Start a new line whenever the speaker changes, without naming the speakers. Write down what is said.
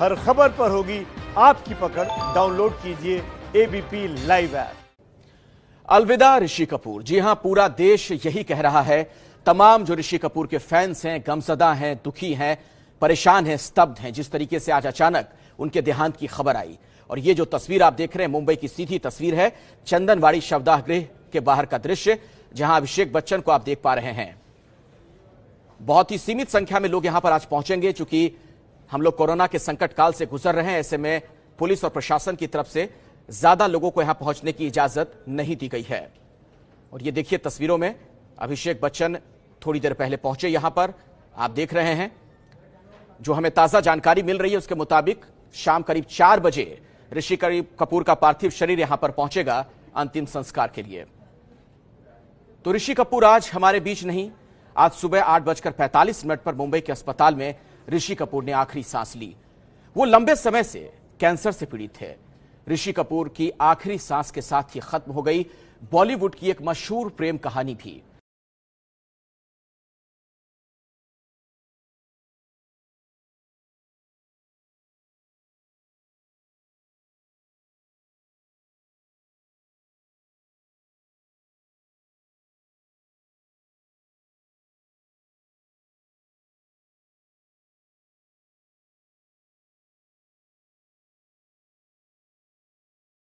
हर खबर पर होगी आपकी पकड़ डाउनलोड कीजिए एबीपी लाइव ऐप अलविदा ऋषि कपूर जी हां पूरा देश यही कह रहा है तमाम जो ऋषि कपूर के फैंस हैं गमजदा हैं दुखी हैं परेशान हैं स्तब्ध हैं जिस तरीके से आज अचानक उनके देहांत की खबर आई और ये जो तस्वीर आप देख रहे हैं मुंबई की सीधी तस्वीर है चंदनवाड़ी शवदाह गृह के बाहर का दृश्य जहां अभिषेक बच्चन को आप देख पा रहे हैं बहुत ही सीमित संख्या में लोग यहां पर आज पहुंचेंगे चूंकि हम लोग कोरोना के संकट काल से गुजर रहे हैं ऐसे में पुलिस और प्रशासन की तरफ से ज्यादा लोगों को यहां पहुंचने की इजाजत नहीं दी गई है और ये देखिए तस्वीरों में अभिषेक बच्चन थोड़ी देर पहले पहुंचे यहां पर आप देख रहे हैं जो हमें ताजा जानकारी मिल रही है उसके मुताबिक शाम करीब चार बजे ऋषि कपूर का पार्थिव शरीर यहां पर पहुंचेगा अंतिम संस्कार के लिए तो ऋषि कपूर आज हमारे बीच नहीं आज सुबह आठ बजकर पैंतालीस मिनट पर मुंबई के अस्पताल में ऋषि कपूर ने आखिरी सांस ली वो लंबे समय से कैंसर से पीड़ित थे ऋषि कपूर की आखिरी सांस के साथ ही खत्म हो गई बॉलीवुड की एक मशहूर प्रेम कहानी भी